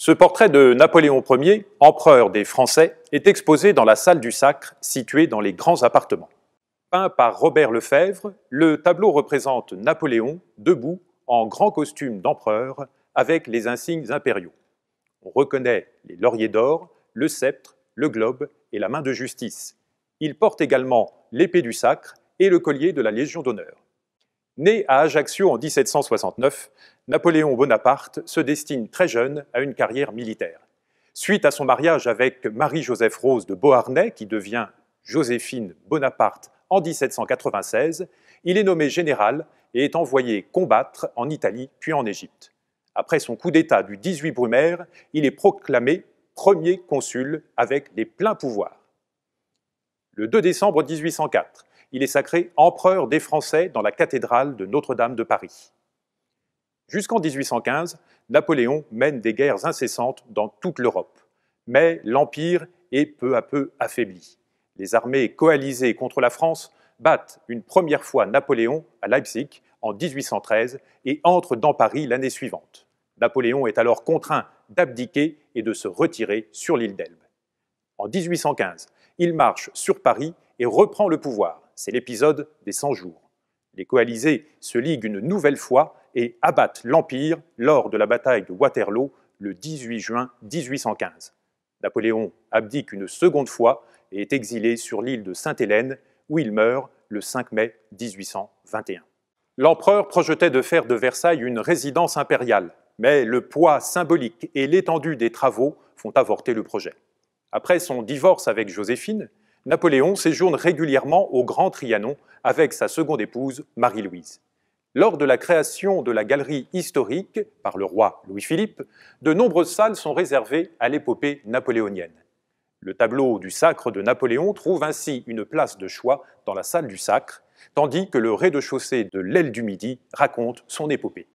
Ce portrait de Napoléon Ier, empereur des Français, est exposé dans la salle du Sacre, située dans les grands appartements. Peint par Robert Lefebvre, le tableau représente Napoléon, debout, en grand costume d'empereur, avec les insignes impériaux. On reconnaît les lauriers d'or, le sceptre, le globe et la main de justice. Il porte également l'épée du sacre et le collier de la Légion d'honneur. Né à Ajaccio en 1769, Napoléon Bonaparte se destine très jeune à une carrière militaire. Suite à son mariage avec Marie-Joseph Rose de Beauharnais, qui devient Joséphine Bonaparte en 1796, il est nommé général et est envoyé combattre en Italie puis en Égypte. Après son coup d'État du 18 Brumaire, il est proclamé premier consul avec les pleins pouvoirs. Le 2 décembre 1804, il est sacré empereur des Français dans la cathédrale de Notre-Dame de Paris. Jusqu'en 1815, Napoléon mène des guerres incessantes dans toute l'Europe, mais l'Empire est peu à peu affaibli. Les armées coalisées contre la France battent une première fois Napoléon à Leipzig en 1813 et entrent dans Paris l'année suivante. Napoléon est alors contraint d'abdiquer et de se retirer sur l'île d'Elbe. En 1815, il marche sur Paris et reprend le pouvoir c'est l'épisode des 100 jours. Les coalisés se liguent une nouvelle fois et abattent l'Empire lors de la bataille de Waterloo le 18 juin 1815. Napoléon abdique une seconde fois et est exilé sur l'île de Sainte-Hélène où il meurt le 5 mai 1821. L'empereur projetait de faire de Versailles une résidence impériale, mais le poids symbolique et l'étendue des travaux font avorter le projet. Après son divorce avec Joséphine, Napoléon séjourne régulièrement au Grand Trianon avec sa seconde épouse, Marie-Louise. Lors de la création de la galerie historique par le roi Louis-Philippe, de nombreuses salles sont réservées à l'épopée napoléonienne. Le tableau du sacre de Napoléon trouve ainsi une place de choix dans la salle du sacre, tandis que le rez-de-chaussée de l'aile du Midi raconte son épopée.